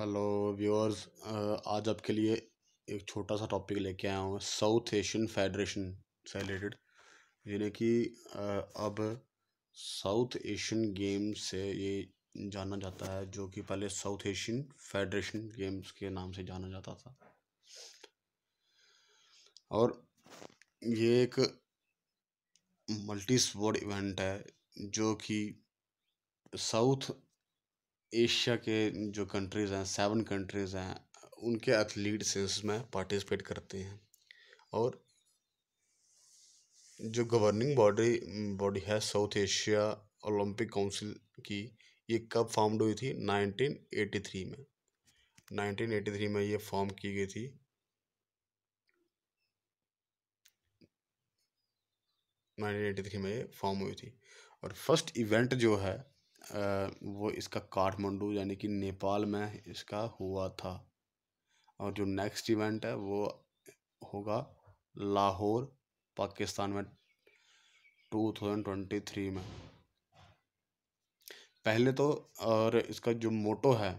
hello viewers आज आपके लिए एक छोटा सा टॉपिक लेके आया हूँ साउथ एशियन फेडरेशन से रिलेटेड यानी कि अब साउथ एशियन गेम्स से ये जाना जाता है जो कि पहले साउथ एशियन फेडरेशन गेम्स के नाम से जाना जाता था और ये एक मल्टी स्पोर्ट इवेंट है जो कि साउथ एशिया के जो कंट्रीज़ हैं सेवन कंट्रीज़ हैं उनके एथलीट्स इसमें पार्टिसिपेट करते हैं और जो गवर्निंग बॉडी बॉडी है साउथ एशिया ओलंपिक काउंसिल की ये कब फॉर्म्ड हुई थी 1983 में 1983 में ये फॉर्म की गई थी नाइनटीन एटी थ्री में ये फॉर्म हुई थी और फर्स्ट इवेंट जो है वो इसका काठमांडू यानी कि नेपाल में इसका हुआ था और जो नेक्स्ट इवेंट है वो होगा लाहौर पाकिस्तान में टू थाउजेंड ट्वेंटी थ्री में पहले तो और इसका जो मोटो है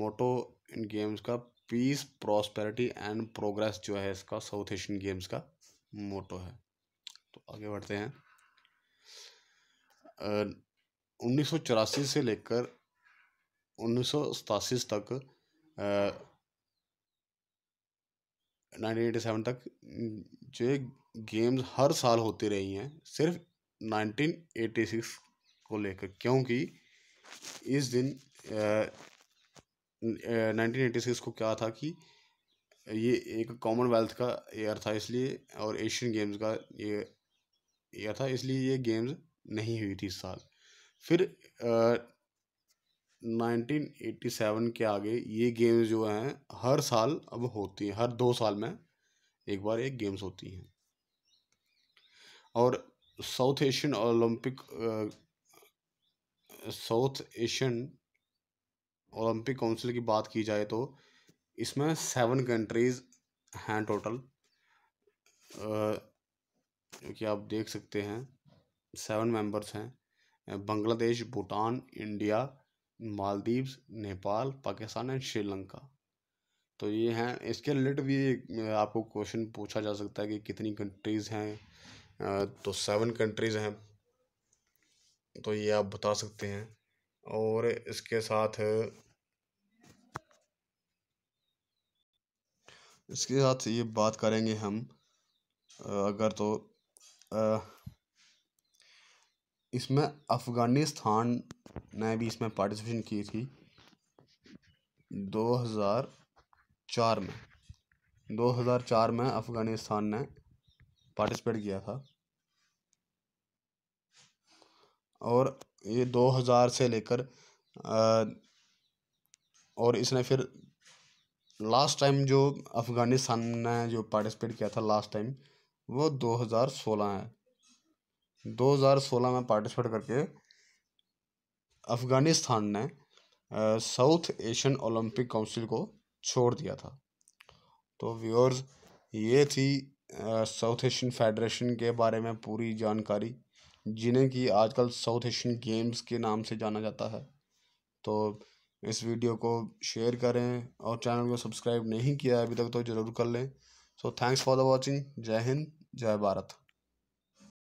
मोटो इन गेम्स का पीस प्रॉस्पेरिटी एंड प्रोग्रेस जो है इसका साउथ एशियन गेम्स का मोटो है तो आगे बढ़ते हैं उन्नीस से लेकर उन्नीस तक नाइनटीन एटी सेवन तक जो गेम्स हर साल होती रही हैं सिर्फ नाइनटीन एटी सिक्स को लेकर क्योंकि इस दिन नाइनटीन एटी सिक्स को क्या था कि ये एक कॉमनवेल्थ का ईयर था इसलिए और एशियन गेम्स का ये ईयर था इसलिए ये गेम्स नहीं हुई थी इस साल फिर नाइनटीन एट्टी सेवन के आगे ये गेम्स जो हैं हर साल अब होती हैं हर दो साल में एक बार एक गेम्स होती हैं और South Asian Olympic South Asian Olympic Council की बात की जाए तो इसमें सेवन कंट्रीज़ हैं टोटल क्योंकि आप देख सकते हैं सेवन मेंबर्स हैं बांग्लादेश भूटान इंडिया मालदीव्स नेपाल पाकिस्तान एंड श्रीलंका तो ये हैं इसके रिलेटेड भी आपको क्वेश्चन पूछा जा सकता है कि कितनी कंट्रीज़ हैं तो सेवन कंट्रीज़ हैं तो ये आप बता सकते हैं और इसके साथ इसके साथ ये बात करेंगे हम अगर तो आ, इसमें अफ़गानिस्तान ने भी इसमें पार्टिसिपेशन की थी 2004 में 2004 में अफ़गानिस्तान ने पार्टिसिपेट किया था और ये 2000 से लेकर और इसने फिर लास्ट टाइम जो अफ़गानिस्तान ने जो पार्टिसिपेट किया था लास्ट टाइम वो 2016 है 2016 में पार्टिसिपेट करके अफ़गानिस्तान ने साउथ एशियन ओलंपिक काउंसिल को छोड़ दिया था तो व्यूअर्स ये थी साउथ एशियन फेडरेशन के बारे में पूरी जानकारी जिन्हें कि आजकल साउथ एशियन गेम्स के नाम से जाना जाता है तो इस वीडियो को शेयर करें और चैनल को सब्सक्राइब नहीं किया है अभी तक तो ज़रूर कर लें so thanks for the watching जय हिंद जय भारत